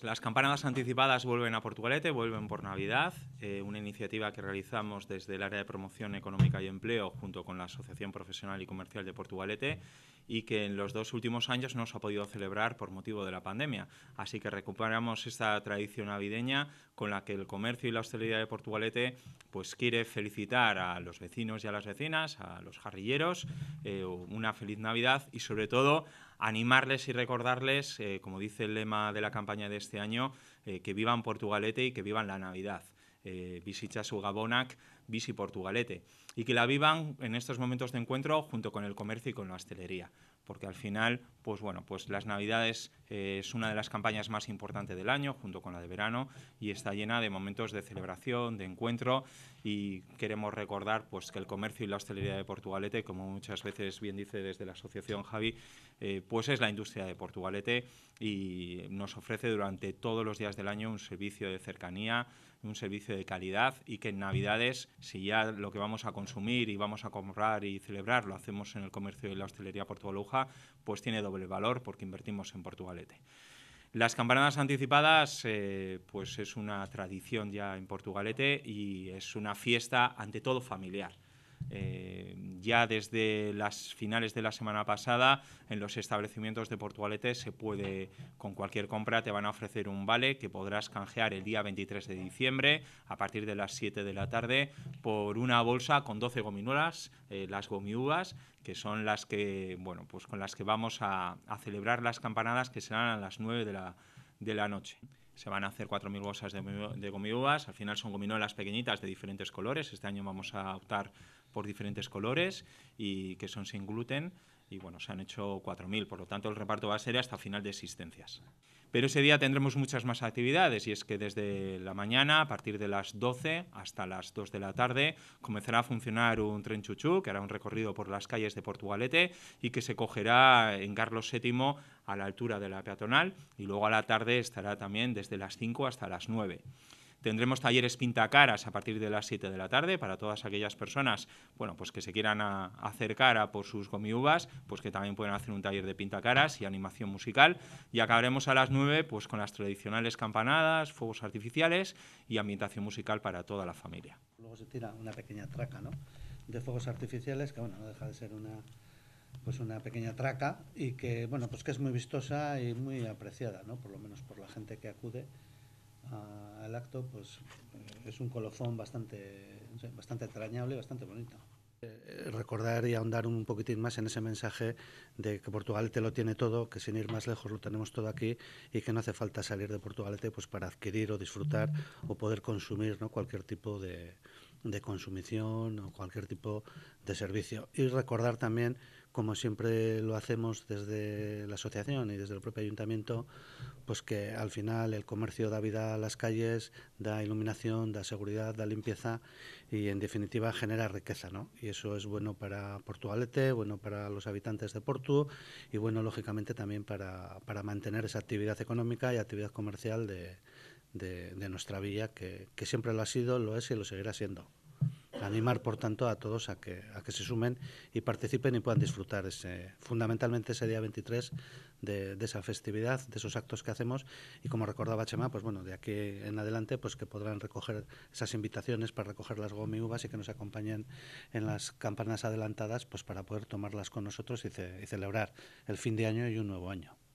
Las campanadas anticipadas vuelven a Portugalete, vuelven por Navidad, eh, una iniciativa que realizamos desde el área de promoción económica y empleo junto con la Asociación Profesional y Comercial de Portugalete y que en los dos últimos años no se ha podido celebrar por motivo de la pandemia. Así que recuperamos esta tradición navideña con la que el comercio y la hostelería de Portugalete pues, quiere felicitar a los vecinos y a las vecinas, a los jarrilleros, eh, una feliz Navidad y sobre todo animarles y recordarles, eh, como dice el lema de la campaña de este año, eh, que vivan Portugalete y que vivan la Navidad. visita su Gabonac Visi Portugalete, y que la vivan en estos momentos de encuentro junto con el comercio y con la hostelería, porque al final, pues bueno, pues las Navidades eh, es una de las campañas más importantes del año, junto con la de verano, y está llena de momentos de celebración, de encuentro, y queremos recordar pues que el comercio y la hostelería de Portugalete, como muchas veces bien dice desde la asociación Javi, eh, pues es la industria de Portugalete y nos ofrece durante todos los días del año un servicio de cercanía, un servicio de calidad y que en Navidades si ya lo que vamos a consumir y vamos a comprar y celebrar lo hacemos en el comercio y la hostelería portugaluja, pues tiene doble valor porque invertimos en Portugalete. Las campanadas anticipadas, eh, pues es una tradición ya en Portugalete y es una fiesta ante todo familiar. Eh, ya desde las finales de la semana pasada, en los establecimientos de Portugalete se puede, con cualquier compra, te van a ofrecer un vale que podrás canjear el día 23 de diciembre a partir de las 7 de la tarde por una bolsa con 12 gominolas, eh, las gomiugas que son las que, bueno, pues con las que vamos a, celebrar las campanadas que serán a las 9 de la, de la noche se van a hacer 4.000 bolsas de, de Al final son gominolas pequeñitas de diferentes colores. Este año vamos a optar por diferentes colores y que son sin gluten. Y bueno, se han hecho 4.000, por lo tanto el reparto va a ser hasta final de existencias. Pero ese día tendremos muchas más actividades y es que desde la mañana, a partir de las 12 hasta las 2 de la tarde, comenzará a funcionar un tren chuchú que hará un recorrido por las calles de Portugalete y que se cogerá en Carlos VII a la altura de la peatonal y luego a la tarde estará también desde las 5 hasta las 9. Tendremos talleres pintacaras a partir de las 7 de la tarde para todas aquellas personas bueno, pues que se quieran a, ah, acercar a por sus gomiubas, pues que también pueden hacer un taller de pintacaras y animación musical. Y acabaremos a las 9 pues, con las tradicionales campanadas, fuegos artificiales y ambientación musical para toda la familia. Luego se tira una pequeña traca ¿no? de fuegos artificiales, que bueno, no deja de ser una pues una pequeña traca y que bueno pues que es muy vistosa y muy apreciada ¿no? por lo menos por la gente que acude al acto, pues es un colofón bastante, bastante entrañable y bastante bonito. Eh, recordar y ahondar un poquitín más en ese mensaje de que Portugalete lo tiene todo, que sin ir más lejos lo tenemos todo aquí y que no hace falta salir de Portugalete pues para adquirir o disfrutar o poder consumir ¿no? cualquier tipo de, de consumición o cualquier tipo de servicio. Y recordar también, como siempre lo hacemos desde la asociación y desde el propio ayuntamiento, pues que al final el comercio da vida a las calles, da iluminación, da seguridad, da limpieza y en definitiva genera riqueza, ¿no? Y eso es bueno para Portugalete, bueno para los habitantes de Porto y bueno, lógicamente también para, mantener esa actividad económica y actividad comercial de, nuestra villa, que siempre lo ha sido, lo es y lo seguirá siendo animar, por tanto, a todos a que, a que se sumen y participen y puedan disfrutar ese, fundamentalmente ese día 23 de, esa festividad, de esos actos que hacemos y como recordaba Chema, pues bueno, de aquí en adelante pues que podrán recoger esas invitaciones para recoger las gomi uvas y que nos acompañen en las campanas adelantadas pues para poder tomarlas con nosotros y celebrar el fin de año y un nuevo año.